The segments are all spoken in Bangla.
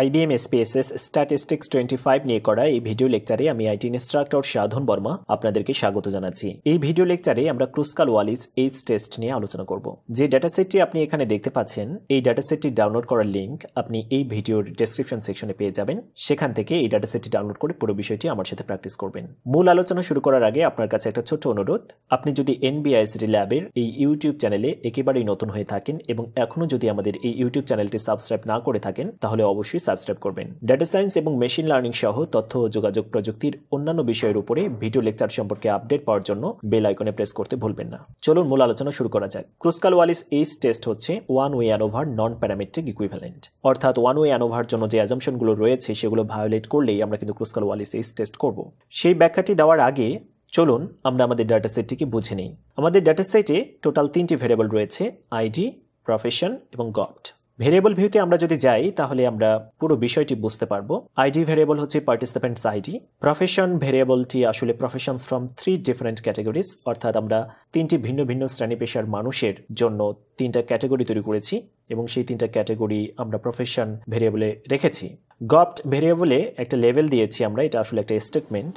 IBM SPSS statistics twenty five নিয়ে করা এই ভিডিও লেকচারে আমি আইটি ইনস্ট্রাক্টর সাধন বর্মা আপনাদেরকে স্বাগত জানাচ্ছি এই ভিডিও লেকচারে আমরা ক্রুসকাল ওয়ালিস এইচ টেস্ট নিয়ে আলোচনা করব যে ডাটা সেটটি আপনি এখানে দেখতে পাচ্ছেন এই ডাটা সেটটি ডাউনলোড করার লিঙ্ক আপনি এই ভিডিওর ডেসক্রিপশন সেকশনে পেয়ে যাবেন সেখান থেকে এই ডাটা সেটটি ডাউনলোড করে পুরো বিষয়টি আমার সাথে প্র্যাকটিস করবেন মূল আলোচনা শুরু করার আগে আপনার কাছে একটা ছোট্ট অনুরোধ আপনি যদি এনবিআইএসডি ল্যাবের এই ইউটিউব চ্যানেলে একেবারেই নতুন হয়ে থাকেন এবং এখনও যদি আমাদের এই ইউটিউব চ্যানেলটি সাবস্ক্রাইব না করে থাকেন তাহলে অবশ্যই অবশ্যই সাবস্ক্রাইব করবেন ডাটা সায়েন্স এবং মেশিন লার্নিং সহ তথ্য ও যোগাযোগ প্রযুক্তির অন্যান্য বিষয়ের উপরে ভিডিও লেকচার সম্পর্কে আপডেট পাওয়ার জন্য বেল আইকনে প্রেস করতে ভুলবেন না চলুন মূল আলোচনা শুরু করা যাক ক্রুসকাল ওয়ালিস এইস টেস্ট হচ্ছে ওয়ান ওয়ে ওভার নন প্যারামেট্রিক ইকুইভ্যালেন্ট অর্থাৎ ওয়ান ওয়ে ওভার জন্য যে অ্যাজামশনগুলো রয়েছে সেগুলো ভায়োলেট করলেই আমরা কিন্তু ক্রুসকাল ওয়ালিস এইস টেস্ট করব সেই ব্যাখ্যাটি দেওয়ার আগে চলুন আমরা আমাদের ডাটা সেটটিকে বুঝে নিই আমাদের ডাটা সেটে টোটাল তিনটি ভেরিয়েবল রয়েছে আইডি প্রফেশন এবং গড ভেরিয়েবল ভিউতে আমরা যদি যাই তাহলে আমরা পুরো বিষয়টি বুঝতে পারবো আইডি ভেরিয়েবল হচ্ছে পার্টিসিপেন্টস আইডি প্রফেশন ভেরিয়েবলটি আসলে professions from three different categories অর্থাৎ আমরা তিনটি ভিন্ন ভিন্ন শ্রেণী পেশার মানুষের জন্য তিনটা ক্যাটাগরি তৈরি করেছি এবং সেই তিনটা ক্যাটাগরি আমরা প্রফেশন ভেরিয়েবলে রেখেছি গপড ভেরিয়েবলে একটা লেভেল দিয়েছি আমরা এটা আসলে একটা স্টেটমেন্ট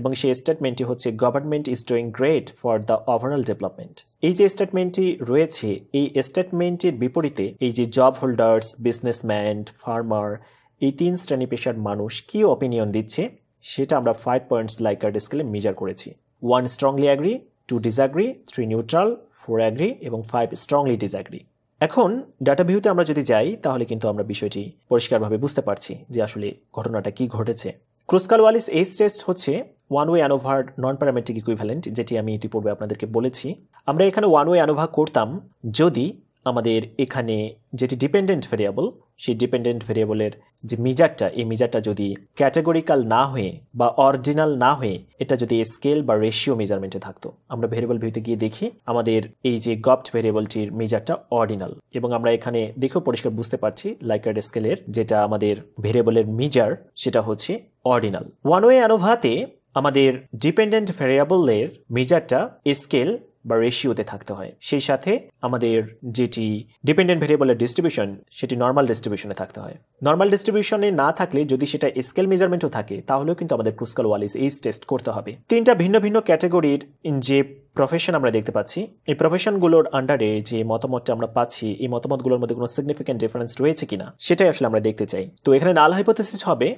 এবং সেই স্টেটমেন্টটি হচ্ছে government is doing great for the overall development এই যে স্টেটমেন্টটি রয়েছে এই স্টেটমেন্টের বিপরীতে এই যে জব হোল্ডার্স বিজনেসম্যান ফার্মার এই তিন শ্রেণী পেশার মানুষ কি অপিনিয়ন দিচ্ছে সেটা আমরা ফাইভ পয়েন্টস লাইকার স্কেলে মেজার করেছি one strongly agree two disagree three neutral four agree এবং ফাইভ স্ট্রংলি ডিসঅ্যাগ্রি এখন ডাটা ভিউতে আমরা যদি যাই তাহলে কিন্তু আমরা বিষয়টি পরিষ্কারভাবে বুঝতে পারছি যে আসলে ঘটনাটা কি ঘটেছে ক্রুসকালওয়ালিস ওয়ালিস টেস্ট হচ্ছে ওয়ান ওয়ে অ্যানোভার নন প্যারামেট্রিক ইকুইভ্যালেন্ট যেটি আমি এটি পূর্বে আপনাদেরকে বলেছি আমরা এখানে ওয়ান ওয়ে অ্যানোভা করতাম যদি আমাদের এখানে যেটি ডিপেন্ডেন্ট ভেরিয়েবল সেই ডিপেন্ডেন্ট ভেরিয়েবলের যে মিজারটা এই মিজারটা যদি ক্যাটাগরিক্যাল না হয়ে বা অরিজিনাল না হয়ে এটা যদি স্কেল বা রেশিও মেজারমেন্টে থাকতো আমরা ভেরিয়েবল ভিউতে গিয়ে দেখি আমাদের এই যে গপ্ট ভেরিয়েবলটির মিজারটা অরিজিনাল এবং আমরা এখানে দেখেও পরিষ্কার বুঝতে পারছি লাইকার স্কেলের যেটা আমাদের ভেরিয়েবলের মিজার সেটা হচ্ছে অরিজিনাল ওয়ান ওয়ে অ্যানোভাতে আমাদের ডিপেন্ডেন্ট ভ্যারিয়েবলের মেজারটা স্কেল বা রেশিওতে থাকতে হয় সেই সাথে আমাদের যেটি ডিপেন্ডেন্ট ভেরিয়েবলের ডিস্ট্রিবিউশন সেটি নর্মাল ডিস্ট্রিবিউশনে থাকতে হয় নর্মাল ডিস্ট্রিবিউশনে না থাকলে যদি সেটা স্কেল মেজারমেন্টও থাকে তাহলেও কিন্তু আমাদের ক্রুসকাল ওয়ালিস এইস টেস্ট করতে হবে তিনটা ভিন্ন ভিন্ন ক্যাটাগরির যে প্রফেশন আমরা দেখতে পাচ্ছি এই প্রফেশনগুলোর আন্ডারে যে মতামতটা আমরা পাচ্ছি এই মতামতগুলোর মধ্যে কোনো সিগনিফিকেন্ট ডিফারেন্স রয়েছে কিনা সেটাই আসলে আমরা দেখতে চাই তো এখানে নাল হাইপোথেসিস হবে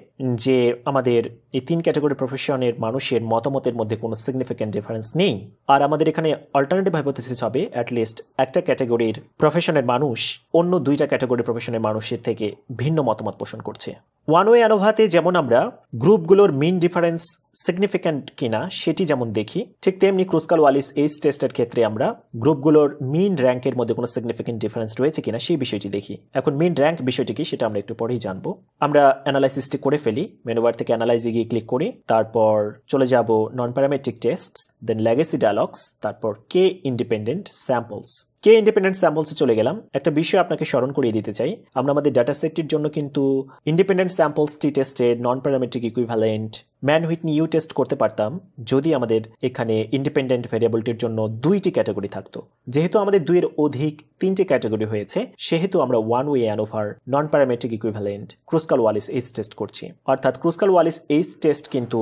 যে আমাদের এই তিন ক্যাটাগরি প্রফেশনের মানুষের মতামতের মধ্যে কোনো সিগনিফিকেন্ট ডিফারেন্স নেই আর আমাদের এখানে অল্টারনেটিভ হাইপোথেসিস হবে অ্যাটলিস্ট একটা ক্যাটাগরির প্রফেশনের মানুষ অন্য দুইটা ক্যাটাগরি প্রফেশনের মানুষের থেকে ভিন্ন মতামত পোষণ করছে ওয়ান ওয়ে অ্যানোভাতে যেমন আমরা গ্রুপগুলোর মেন ডিফারেন্স সিগনিফিক্যান্ট কিনা সেটি যেমন দেখি ঠিক তেমনি ক্রুসকাল ওয়ালিস এইস টেস্টের ক্ষেত্রে আমরা গ্রুপগুলোর মেন র্যাঙ্কের মধ্যে কোনো সিগনিফিক্যান্ট ডিফারেন্স রয়েছে কিনা সেই বিষয়টি দেখি এখন মেন র্যাঙ্ক বিষয়টি কি সেটা আমরা একটু পরেই জানবো আমরা অ্যানালাইসিসটি করে ফেলি মেনুবার থেকে অ্যানালাইজে গিয়ে ক্লিক করি তারপর চলে যাব non parametric test then legacy dialogs তারপর K independent samples K independent স্যাম্পলসে চলে গেলাম একটা বিষয় আপনাকে স্মরণ করিয়ে দিতে চাই আমরা আমাদের ডাটা সেটটির জন্য কিন্তু independent samples T tested non parametric equivalent Mann Whitney U test করতে পারতাম যদি আমাদের এখানে ইন্ডিপেন্ডেন্ট ভ্যারিয়েবলটির জন্য দুইটি ক্যাটাগরি থাকতো যেহেতু আমাদের দুইয়ের অধিক তিনটি ক্যাটাগরি হয়েছে সেহেতু আমরা ওয়ান ওয়ে অ্যান ওভার non parametric equivalent Kruskal Wallis H test করছি অর্থাৎ ক্রুসকাল ওয়ালিস এইচ টেস্ট কিন্তু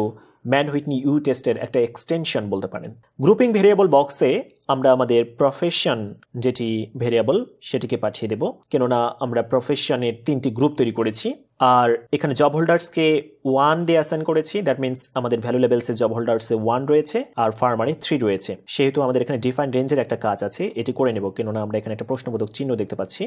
ম্যান হুইটনি ইউ টেস্টের একটা এক্সটেনশন বলতে পারেন গ্রুপিং ভেরিয়েবল বক্সে আমরা আমাদের প্রফেশন যেটি ভেরিয়েবল সেটিকে পাঠিয়ে দেব কেননা আমরা প্রফেশনের তিনটি গ্রুপ তৈরি করেছি আর এখানে জব হোল্ডার্সকে ওয়ান দিয়ে অ্যাসাইন করেছি দ্যাট মিনস আমাদের ভ্যালু লেভেলসে জব হোল্ডার্সে ওয়ান রয়েছে আর ফার্মারে থ্রি রয়েছে সেহেতু আমাদের এখানে ডিফাইন রেঞ্জের একটা কাজ আছে এটি করে নেব কেননা আমরা এখানে একটা প্রশ্নবোধক চিহ্ন দেখতে পাচ্ছি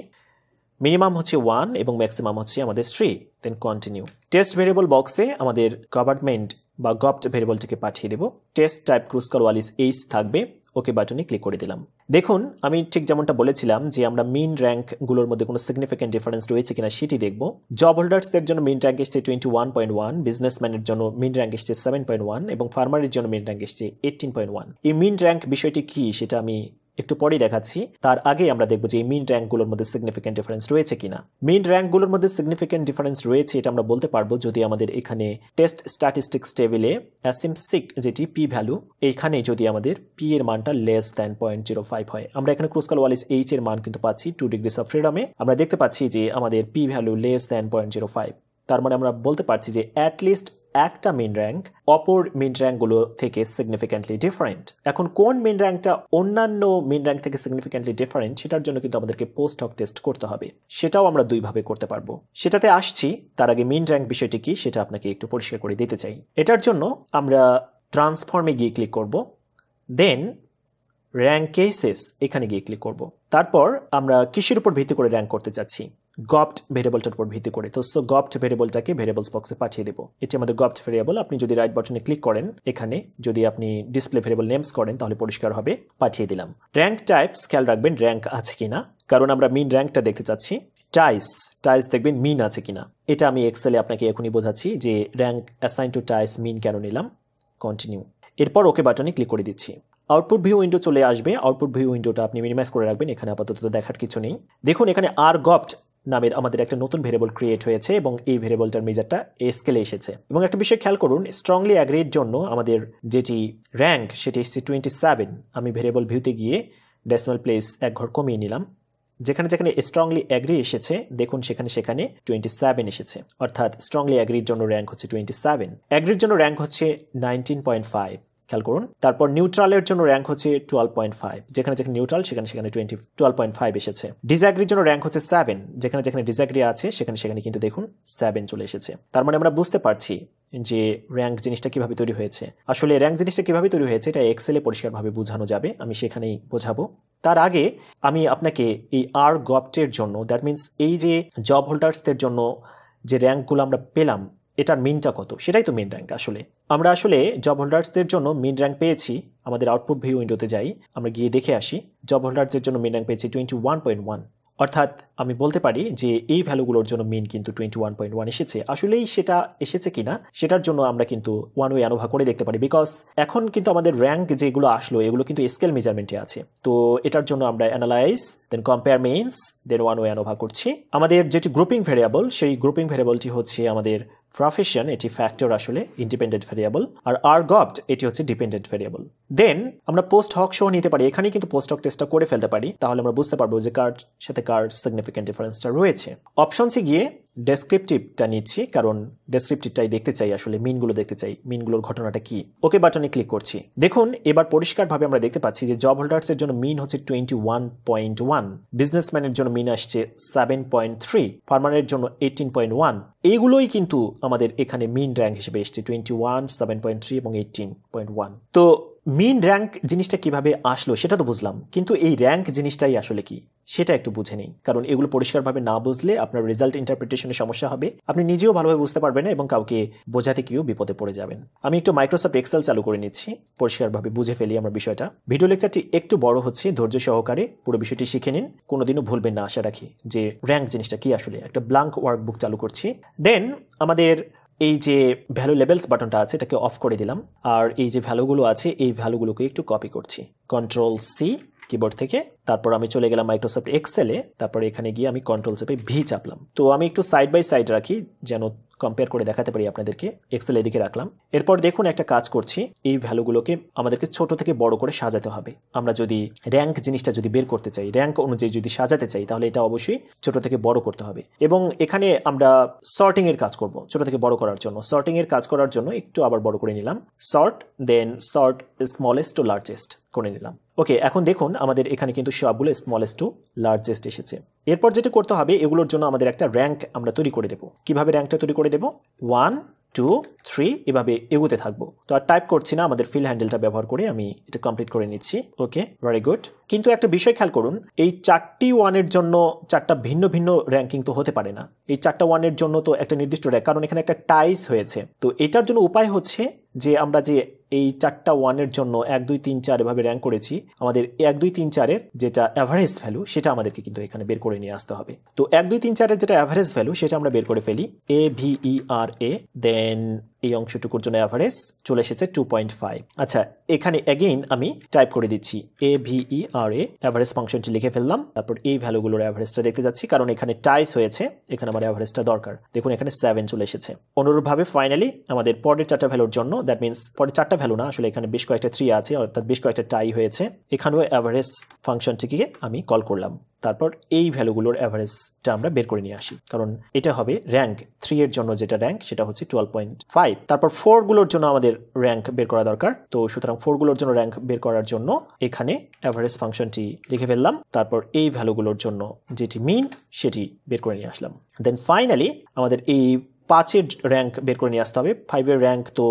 মিনিমাম হচ্ছে ওয়ান এবং ম্যাক্সিমাম হচ্ছে আমাদের three then continue test variable বক্সে আমাদের গভর্নমেন্ট বা গভ ভেরিয়েবলটিকে পাঠিয়ে দেব test type Kruskal Wallis H থাকবে ওকে বাটনে ক্লিক করে দিলাম দেখুন আমি ঠিক যেমনটা বলেছিলাম যে আমরা মিন র্যাঙ্কগুলোর মধ্যে কোনো সিগনিফিকেন্ট ডিফারেন্স রয়েছে কিনা সেটি দেখব জব হোল্ডার্সদের জন্য মিন র্যাঙ্ক এসছে টোয়েন্টি ওয়ান পয়েন্ট ওয়ান বিজনেসম্যানের জন্য মিন র্যাঙ্ক এসছে সেভেন পয়েন্ট ওয়ান এবং ফার্মারের জন্য মিন র্যাঙ্ক এসছে এইটিন পয়েন্ট ওয়ান এই মিন র্যাঙ্ক বিষয়টি কী সেটা আমি একটু পরেই দেখাচ্ছি তার আগে আমরা দেখব যে মিন র্যাঙ্কগুলোর মধ্যে সিগনিফিকেন্ট ডিফারেন্স রয়েছে কিনা মিন র্যাঙ্কগুলোর মধ্যে সিগনিফিকেন্ট ডিফারেন্স রয়েছে এটা আমরা বলতে পারবো যদি আমাদের এখানে টেস্ট স্ট্যাটিস্টিক্স টেবিলে অ্যাসিমসিক যেটি পি ভ্যালু এইখানে যদি আমাদের পি এর মানটা less than point zero five হয় আমরা এখানে ক্রুসকাল ওয়ালিস এইচ এর মান কিন্তু পাচ্ছি টু ডিগ্রিস অফ ফ্রিডমে আমরা দেখতে পাচ্ছি যে আমাদের P value less than point zero five তার মানে আমরা বলতে পারছি যে অ্যাটলিস্ট একটা মেন র্যাঙ্ক অপর মিন র্যাঙ্কগুলো থেকে সিগনিফিকেন্টলি ডিফারেন্ট এখন কোন মেন র্যাঙ্কটা অন্যান্য মিন র্যাঙ্ক থেকে সিগনিফিকেন্টলি ডিফারেন্ট সেটার জন্য কিন্তু আমাদেরকে পোস্ট হক টেস্ট করতে হবে সেটাও আমরা দুইভাবে করতে পারবো সেটাতে আসছি তার আগে মেন র্যাঙ্ক বিষয়টি কি সেটা আপনাকে একটু পরিষ্কার করে দিতে চাই এটার জন্য আমরা ট্রান্সফর্মে গিয়ে ক্লিক করব দেন র্যাঙ্ক কেসেস এখানে গিয়ে ক্লিক করব তারপর আমরা কিসের উপর ভিত্তি করে র্যাঙ্ক করতে চাচ্ছি গপ্ট ভেরিয়েবলটার উপর ভিত্তি করে তো সো গপ্ট ভেরিয়েবলটাকে ভেরিয়েবলস বক্সে পাঠিয়ে দেবো এটি আমাদের গপ্ট ভেরিয়েবল আপনি যদি রাইট বাটনে ক্লিক করেন এখানে যদি আপনি ডিসপ্লে ভেরিয়েবল নেমস করেন তাহলে পরিষ্কার হবে পাঠিয়ে দিলাম র্যাঙ্ক টাইপস খেয়াল রাখবেন র্যাঙ্ক আছে কিনা কারণ আমরা মিন র্যাঙ্কটা দেখতে চাচ্ছি টাইস টাইস দেখবেন মিন আছে কিনা এটা আমি এক্সেলে আপনাকে এখনই বোঝাচ্ছি যে rank assign to ties mean কেন নিলাম কন্টিনিউ এরপর ওকে বাটনে ক্লিক করে দিচ্ছি আউটপুট ভিউ উইন্ডো চলে আসবে আউটপুট ভিউ উইন্ডোটা আপনি মিনিমাইজ করে রাখবেন এখানে আপাতত দেখার কিছু নেই দেখুন এখানে আর গপ্ট নামের আমাদের একটা নতুন ভেরিয়েবল ক্রিয়েট হয়েছে এবং এই ভেরিয়েবলটার মেজারটা স্কেলে এসেছে এবং একটা বিষয় খেয়াল করুন স্ট্রংলি অ্যাগ্রির জন্য আমাদের যেটি র্যাঙ্ক সেটি এসছে টোয়েন্টি সেভেন আমি ভেরিয়েবল ভিউতে গিয়ে ডেসিমাল প্লেস এক ঘর কমিয়ে নিলাম যেখানে যেখানে স্ট্রংলি অ্যাগ্রি এসেছে দেখুন সেখানে সেখানে টোয়েন্টি সেভেন এসেছে অর্থাৎ স্ট্রংলি অ্যাগ্রির জন্য র্যাঙ্ক হচ্ছে টোয়েন্টি সেভেন অ্যাগ্রির জন্য র্যাঙ্ক হচ্ছে নাইনটিন পয়েন্ট ফাইভ খেয়াল করুন তারপর নিউট্রালের জন্য র্যাঙ্ক হচ্ছে টুয়েলভ পয়েন্ট ফাইভ যেখানে যেখানে নিউট্রাল সেখানে সেখানে টোয়েন্টি টুয়েলভ পয়েন্ট ফাইভ এসেছে ডিজাগ্রির জন্য র্যাঙ্ক হচ্ছে সেভেন যেখানে যেখানে ডিজাগ্রি আছে সেখানে সেখানে কিন্তু দেখুন সেভেন চলে এসেছে তার মানে আমরা বুঝতে পারছি যে র্যাঙ্ক জিনিসটা কিভাবে তৈরি হয়েছে আসলে র্যাঙ্ক জিনিসটা কিভাবে তৈরি হয়েছে এটা এক্সেলে পরিষ্কারভাবে বোঝানো যাবে আমি সেখানেই বোঝাবো তার আগে আমি আপনাকে এই আর গপটের জন্য দ্যাট মিন্স এই যে জব হোল্ডার্সদের জন্য যে র্যাঙ্কগুলো আমরা পেলাম এটার মিনটা কত সেটাই তো মিন র্যাঙ্ক আসলে আমরা আসলে জব হোল্ডার্সদের জন্য মিন র্যাঙ্ক পেয়েছি আমাদের আউটপুট ভিউ উইন্ডোতে যাই আমরা গিয়ে দেখে আসি জব হোল্ডার্সদের জন্য মিন র্যাঙ্ক পেয়েছি টোয়েন্টি ওয়ান পয়েন্ট ওয়ান অর্থাৎ আমি বলতে পারি যে এই ভ্যালুগুলোর জন্য মিন কিন্তু টোয়েন্টি ওয়ান পয়েন্ট ওয়ান এসেছে আসলেই সেটা এসেছে কিনা সেটার জন্য আমরা কিন্তু ওয়ান ওয়ে অনুভব করে দেখতে পারি বিকজ এখন কিন্তু আমাদের র্যাঙ্ক যেগুলো আসলো এগুলো কিন্তু স্কেল মেজারমেন্টে আছে তো এটার জন্য আমরা analyze then compare means then one way অনুভব করছি আমাদের যেটি গ্রুপিং ভেরিয়েবল সেই গ্রুপিং ভেরিয়েবলটি হচ্ছে আমাদের প্রফেশন এটি ফ্যাক্টর আসলে ইন্ডিপেন্ডেন্ট ভেরিয়েবল আর আর গভড এটি হচ্ছে ডিপেন্ডেন্ট ভেরিয়েবল দেন আমরা পোস্ট হক সহ নিতে পারি এখানেই কিন্তু পোস্ট হক টেস্টটা করে ফেলতে পারি তাহলে আমরা বুঝতে পারবো যে কার সাথে কার সিগনিফিকেন্ট ডিফারেন্সটা রয়েছে অপশনসে গিয়ে ডেসক্রিপটিভটা নিচ্ছি কারণ ডেসক্রিপটিভটাই দেখতে চাই আসলে মিনগুলো দেখতে চাই মিনগুলোর ঘটনাটা কি ওকে বাটনে ক্লিক করছি দেখুন এবার পরিষ্কারভাবে আমরা দেখতে পাচ্ছি যে জব হোল্ডার্সের জন্য মিন হচ্ছে টোয়েন্টি ওয়ান পয়েন্ট ওয়ান বিজনেসম্যানের জন্য মিন আসছে সেভেন পয়েন্ট থ্রি ফার্মারের জন্য এইটিন পয়েন্ট ওয়ান এইগুলোই কিন্তু আমাদের এখানে মিন র্যাঙ্ক হিসেবে এসছে twenty one seven point three এবং এইটিন পয়েন্ট ওয়ান তো মিন র্যাঙ্ক জিনিসটা কিভাবে আসলো সেটা তো বুঝলাম কিন্তু এই র্যাঙ্ক জিনিসটাই আসলে কি সেটা একটু বুঝে নেই কারণ এগুলো পরিষ্কারভাবে না বুঝলে আপনার রেজাল্ট ইন্টারপ্রিটেশনে সমস্যা হবে আপনি নিজেও ভালোভাবে বুঝতে পারবেন না এবং কাউকে বোঝাতে কিও বিপদে পড়ে যাবেন আমি একটু মাইক্রোসফট এক্সেল চালু করে নিচ্ছি পরিষ্কারভাবে বুঝে ফেলি আমরা বিষয়টা ভিডিও লেকচারটি একটু বড় হচ্ছে ধৈর্য সহকারে পুরো বিষয়টি শিখে নিন কোনোদিনও ভুলবেন না আশা রাখি যে র্যাঙ্ক জিনিসটা কি আসলে একটা ব্লাঙ্ক ওয়ার্কবুক চালু করছি দেন আমাদের এই যে ভ্যালু লেভেলস বাটনটা আছে এটাকে অফ করে দিলাম আর এই যে ভ্যালুগুলো আছে এই ভ্যালুগুলোকে একটু কপি করছি কন্ট্রোল সি কিবোর্ড থেকে তারপর আমি চলে গেলাম মাইক্রোসফট এক্সেলে তারপর এখানে গিয়ে আমি কন্ট্রোল চেপে ভি চাপলাম তো আমি একটু সাইড বাই সাইড রাখি যেন কম্পেয়ার করে দেখাতে পারি আপনাদেরকে এক্সেল এদিকে রাখলাম এরপর দেখুন একটা কাজ করছি এই ভ্যালুগুলোকে আমাদেরকে ছোট থেকে বড় করে সাজাতে হবে আমরা যদি র্যাঙ্ক জিনিসটা যদি বের করতে চাই র্যাঙ্ক অনুযায়ী যদি সাজাতে চাই তাহলে এটা অবশ্যই ছোট থেকে বড় করতে হবে এবং এখানে আমরা সর্টিং এর কাজ করব ছোট থেকে বড় করার জন্য সর্টিং এর কাজ করার জন্য একটু আবার বড় করে নিলাম sort then sort smallest to largest করে নিলাম ওকে এখন দেখুন আমাদের এখানে কিন্তু সবগুলো স্মলেস্ট টু লার্জেস্ট এসেছে এরপর যেটা করতে হবে এগুলোর জন্য আমাদের একটা র্যাঙ্ক আমরা তৈরি করে দেবো কিভাবে র্যাঙ্কটা তৈরি করে দেবো ওয়ান টু থ্রি এভাবে এগোতে থাকবো তো আর টাইপ করছি না আমাদের ফিল হ্যান্ডেলটা ব্যবহার করে আমি এটা কমপ্লিট করে নিচ্ছি ওকে ভেরি গুড কিন্তু একটা বিষয় খেয়াল করুন এই চারটি ওয়ানের জন্য চারটা ভিন্ন ভিন্ন র্যাঙ্কিং তো হতে পারে না এই চারটা ওয়ানের জন্য তো একটা নির্দিষ্ট র্যাঙ্ক কারণ এখানে একটা টাইস হয়েছে তো এটার জন্য উপায় হচ্ছে যে আমরা যে এই চারটা ওয়ানের জন্য এক দুই তিন চার এভাবে র্যাঙ্ক করেছি আমাদের এক দুই তিন চারের যেটা অ্যাভারেজ ভ্যালু সেটা আমাদেরকে কিন্তু এখানে বের করে নিয়ে আসতে হবে তো এক দুই তিন চারের যেটা অ্যাভারেজ ভ্যালু সেটা আমরা বের করে ফেলি এ ভি ই আর এ দেন এই অংশটুকুর জন্য অ্যাভারেজ চলে এসেছে টু পয়েন্ট ফাইভ আচ্ছা এখানে এগেইন আমি টাইপ করে দিচ্ছি এ ভিই আর এ অ্যাভারেজ ফাংশনটি লিখে ফেললাম তারপর এই ভ্যালুগুলোর অ্যাভারেজটা দেখতে যাচ্ছি কারণ এখানে টাইস হয়েছে এখানে আমার অ্যাভারেজটা দরকার দেখুন এখানে সেভেন চলে এসেছে অনুরূপভাবে ফাইনালি আমাদের পরের চারটা ভ্যালুর জন্য দ্যাট মিনস পরের চারটা ভ্যালু না আসলে এখানে বেশ কয়েকটা থ্রি আছে অর্থাৎ বেশ কয়েকটা টাই হয়েছে এখানেও অ্যাভারেজ ফাংশনটিকে আমি কল করলাম তারপর এই ভ্যালুগুলোর অ্যাভারেজটা আমরা বের করে নিয়ে আসি কারণ এটা হবে র্যাঙ্ক থ্রি এর জন্য যেটা র্যাঙ্ক সেটা হচ্ছে টুয়েলভ পয়েন্ট ফাইভ তারপর ফোরগুলোর জন্য আমাদের র্যাঙ্ক বের করা দরকার তো সুতরাং ফোরগুলোর জন্য র্যাঙ্ক বের করার জন্য এখানে অ্যাভারেজ ফাংশনটি লিখে ফেললাম তারপর এই ভ্যালুগুলোর জন্য যেটি মিন সেটি বের করে নিয়ে আসলাম দেন ফাইনালি আমাদের এই পাঁচের র্যাঙ্ক বের করে নিয়ে আসতে হবে ফাইভের র্যাঙ্ক তো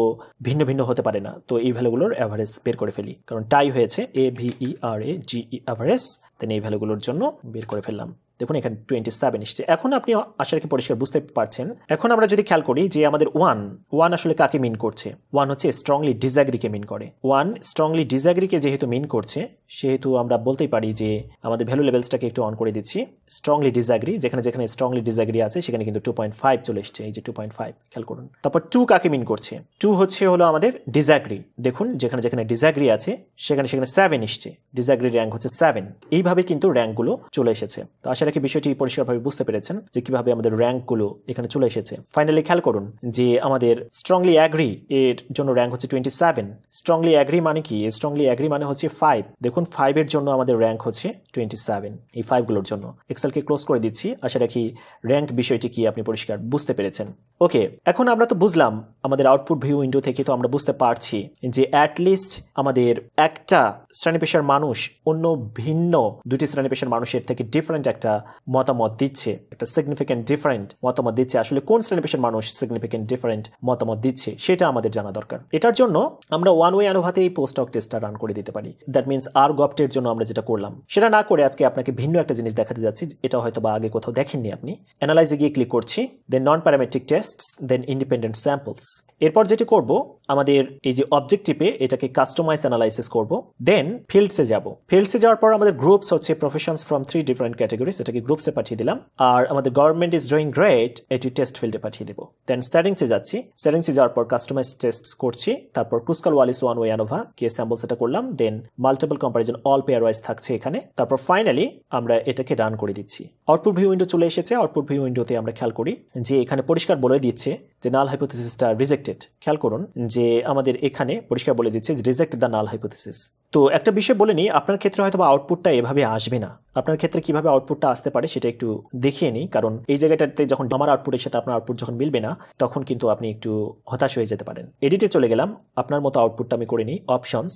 ভিন্ন ভিন্ন হতে পারে না তো এই ভ্যালুগুলোর অ্যাভারেজ বের করে ফেলি কারণ টাই হয়েছে এ ভিই আর এ জি ই অ্যাভারেজ দেন এই ভ্যালুগুলোর জন্য বের করে ফেললাম দেখুন এখানে টোয়েন্টি সেভেন এসেছে এখন আপনি আশা রাখি পরিষ্কার বুঝতে পারছেন এখন আমরা যদি খেয়াল করি যে আমাদের ওয়ান ওয়ান আসলে কাকে মিন করছে ওয়ান হচ্ছে স্ট্রংলি ডিজাগ্রিকে মিন করে ওয়ান স্ট্রংলি ডিজাগ্রিকে যেহেতু মিন করছে সেহেতু আমরা বলতেই পারি যে আমাদের ভ্যালু লেভেলসটাকে একটু অন করে দিচ্ছি স্ট্রংলি ডিজাগ্রি যেখানে যেখানে স্ট্রংলি ডিজাগ্রি আছে সেখানে কিন্তু টু পয়েন্ট ফাইভ চলে এসছে এই যে টু পয়েন্ট ফাইভ খেয়াল করুন তারপর টু কাকে মিন করছে টু হচ্ছে হলো আমাদের ডিজাগ্রি দেখুন যেখানে যেখানে ডিজাগ্রি আছে সেখানে সেখানে সেভেন এসছে ডিজাগ্রি র্যাঙ্ক হচ্ছে সেভেন এইভাবে কিন্তু র্যাঙ্কগুলো চলে এসেছে তো আশা রাখি বিষয়টি পরিষ্কারভাবে বুঝতে পেরেছেন যে কিভাবে আমাদের র্যাঙ্কগুলো এখানে চলে এসেছে ফাইনালি খেয়াল করুন যে আমাদের স্ট্রংলি অ্যাগ্রি এর জন্য র্যাঙ্ক হচ্ছে টোয়েন্টি সেভেন স্ট্রংলি অ্যাগ্রি মানে কি স্ট্রংলি অ্যাগ্রি মানে হচ্ছে ফাইভ দেখুন ফাইভের জন্য আমাদের র্যাঙ্ক হচ্ছে টোয়েন্টি সেভেন এই ফাইভগুলোর জন্য এক্সেলকে ক্লোজ করে দিচ্ছি আশা রাখি র্যাঙ্ক বিষয়টি কি আপনি পরিষ্কার বুঝতে পেরেছেন ওকে এখন আমরা তো বুঝলাম আমাদের আউটপুট ভিউ উইন্ডো থেকে তো আমরা বুঝতে পারছি যে অ্যাটলিস্ট আমাদের একটা শ্রেণী মানুষ অন্য ভিন্ন দুটি শ্রেণী মানুষের থেকে ডিফারেন্ট একটা মতামত দিচ্ছে একটা সিগনিফিকেন্ট ডিফারেন্ট মতামত দিচ্ছে আসলে কোন শ্রেণী মানুষ সিগনিফিকেন্ট ডিফারেন্ট মতামত দিচ্ছে সেটা আমাদের জানা দরকার এটার জন্য আমরা ওয়ান ওয়ে আনুভাতে এই পোস্ট অক টেস্টটা রান করে দিতে পারি দ্যাট মিনস আর গপটের জন্য আমরা যেটা করলাম সেটা না করে আজকে আপনাকে ভিন্ন একটা জিনিস দেখাতে যাচ্ছি ম্যাসেজ এটা হয়তো বা আগে কোথাও দেখেননি আপনি অ্যানালাইজে গিয়ে ক্লিক করছি then non parametric test then independent samples এরপর যেটি করবো আমাদের এই যে অবজেক্টিভে এটাকে কাস্টমাইজ অ্যানালাইসিস করব দেন ফিল্ডসে যাব ফিল্ডসে যাওয়ার পর আমাদের গ্রুপস হচ্ছে professions from three different category এটাকে গ্রুপসে পাঠিয়ে দিলাম আর আমাদের গভর্নমেন্ট ইজ ডুইং গ্রেট এটি টেস্ট ফিল্ডে পাঠিয়ে দেবো দেন সেটিংসে যাচ্ছি সেটিংসে যাওয়ার পর কাস্টমাইজ টেস্ট করছি তারপর Kruskal Wallis one way ANOVA K sample সেটা করলাম then multiple comparison all pairwise থাকছে এখানে তারপর ফাইনালি আমরা এটাকে রান করে দিচ্ছি আউটপুট ভিউ উইন্ডো চলে এসেছে আউটপুট ভিউ উইন্ডোতে আমরা খেয়াল করি যে এখানে পরিষ্কার বলে দিচ্ছে যে নাল হাইপোথিসিসটা রিজেক্টেড খেয়াল করুন যে আমাদের এখানে পরিষ্কার বলে দিচ্ছে রিজেক্ট দ্য নাল হাইপোথিসিস তো একটা বিষয় বলে নিই আপনার ক্ষেত্রে হয়তো আউটপুটটা এভাবে আসবে না আপনার ক্ষেত্রে কিভাবে আউটপুটটা আসতে পারে সেটা একটু দেখিয়ে নিই কারণ এই জায়গাটাতে যখন আমার আউটপুটের সাথে আপনার আউটপুট যখন মিলবে না তখন কিন্তু আপনি একটু হতাশ হয়ে যেতে পারেন এডিটে চলে গেলাম আপনার মতো আউটপুটটা আমি করে নিই অপশনস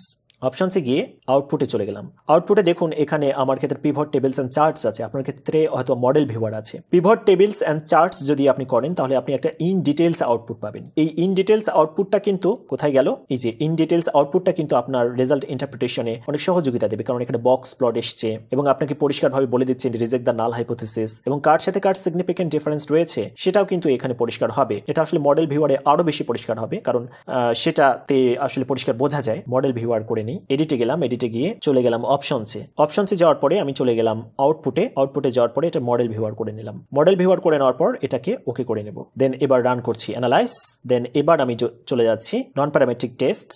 অপশনসে গিয়ে আউটপুটে চলে গেলাম আউটপুটে দেখুন এখানে আমার ক্ষেত্রে পিভট টেবিলস অ্যান্ড চার্টস আছে আপনার ক্ষেত্রে হয়তো মডেল ভিউয়ার আছে পিভট টেবিলস অ্যান্ড চার্টস যদি আপনি করেন তাহলে আপনি একটা ইন ডিটেলস আউটপুট পাবেন এই ইন ডিটেলস আউটপুটটা কিন্তু কোথায় গেল এই যে ইন ডিটেলস আউটপুটটা কিন্তু আপনার রেজাল্ট ইন্টারপ্রিটেশনে অনেক সহযোগিতা দেবে কারণ এখানে বক্স প্লট এসছে এবং আপনাকে পরিষ্কারভাবে বলে দিচ্ছে রিজেক্ট দ্য নাল হাইপোথিস এবং কার সাথে কার সিগনিফিকেন্ট ডিফারেন্স রয়েছে সেটাও কিন্তু এখানে পরিষ্কার হবে এটা আসলে মডেল ভিউয়ারে আরও বেশি পরিষ্কার হবে কারণ সেটাতে আসলে পরিষ্কার বোঝা যায় মডেল ভিউয়ার করে নি এডিটে গেলাম এডিটে গিয়ে চলে গেলাম অপশনসে অপশনসে যাওয়ার পরে আমি চলে গেলাম আউটপুটে আউটপুটে যাওয়ার পরে এটা মডেল ভিউয়ার করে নিলাম মডেল ভিউয়ার করে নেওয়ার পর এটাকে ওকে করে নেব দেন এবার রান করছি অ্যানালাইস দেন এবার আমি চলে যাচ্ছি non parametric test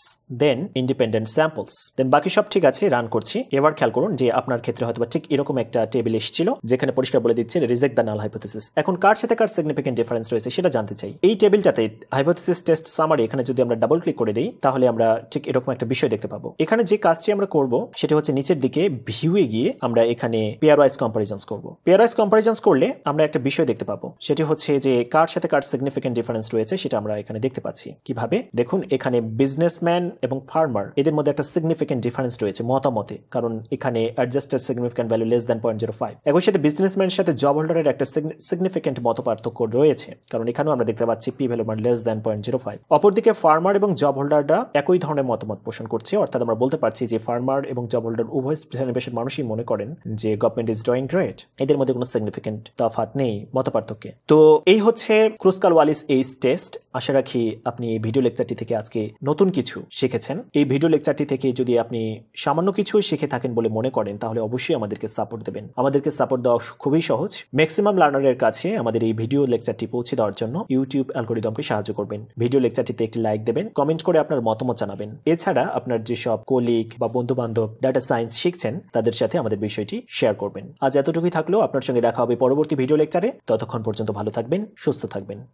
then independent samples then বাকি সব ঠিক আছে রান করছি এবার খেয়াল করুন যে আপনার ক্ষেত্রে হয়তো ঠিক এরকম একটা টেবিল এসেছিল যেখানে পরিষ্কার বলে দিচ্ছে রিজেক্ট দ্য নাল হাইপোথিস এখন কার সাথে কার সিগনিফিকেন্ট ডিফারেন্স রয়েছে সেটা জানতে চাই এই টেবিলটাতে হাইপোথিস টেস্ট সামারি এখানে যদি আমরা ডাবল ক্লিক করে দিই তাহলে আমরা ঠিক এরকম একটা বিষয় দেখতে পাবো এখানে যে কাজটি আমরা করব সেটা হচ্ছে নিচের দিকে ভিউয়ে গিয়ে আমরা এখানে পেয়ার ওয়াইজ কম্পারিজন্স করব পেয়ার ওয়াইজ কম্পারিজন্স করলে আমরা একটা বিষয় দেখতে পাবো সেটি হচ্ছে যে কার সাথে কার সিগনিফিকেন্ট ডিফারেন্স রয়েছে সেটা আমরা এখানে দেখতে পাচ্ছি কিভাবে দেখুন এখানে বিজনেসম্যান এবং ফার্মার এদের মধ্যে একটা সিগনিফিকেন্ট ডিফারেন্স রয়েছে মতামতে কারণ এখানে adjusted significant value less than point zero five একই সাথে বিজনেসম্যানের সাথে জব হোল্ডারের একটা সিগনিফিকেন্ট মত পার্থক্য রয়েছে কারণ এখানেও আমরা দেখতে পাচ্ছি P value less than point zero five অপরদিকে ফার্মার এবং জব হোল্ডাররা একই ধরনের মতামত পোষণ করছে অর্থাৎ আমরা আমরা বলতে পারছি যে ফার্মার এবং জব হোল্ডার উভয় শ্রেণীবেশের মানুষই মনে করেন যে গভর্নমেন্ট ইজ ডুইং গ্রেট এদের মধ্যে কোনো সিগনিফিকেন্ট তফাত নেই মতপার্থক্য তো এই হচ্ছে ক্রুসকাল ওয়ালিস এইস টেস্ট আশা রাখি আপনি এই ভিডিও লেকচারটি থেকে আজকে নতুন কিছু শিখেছেন এই ভিডিও লেকচারটি থেকে যদি আপনি সামান্য কিছু শিখে থাকেন বলে মনে করেন তাহলে অবশ্যই আমাদেরকে সাপোর্ট দেবেন আমাদেরকে সাপোর্ট দেওয়া খুবই সহজ ম্যাক্সিমাম লার্নারের কাছে আমাদের এই ভিডিও লেকচারটি পৌঁছে দেওয়ার জন্য ইউটিউব অ্যালগোরিদমকে সাহায্য করবেন ভিডিও লেকচারটিতে একটি লাইক দেবেন কমেন্ট করে আপনার মতামত জানাবেন এছাড়া আপনার যেসব কলিগ বা বন্ধু বান্ধব ডাটা সায়েন্স শিখছেন তাদের সাথে আমাদের বিষয়টি শেয়ার করবেন আজ এতটুকুই থাকলেও আপনার সঙ্গে দেখা হবে পরবর্তী ভিডিও লেকচারে ততক্ষণ পর্যন্ত ভালো থাকবেন সুস্থ থাকবেন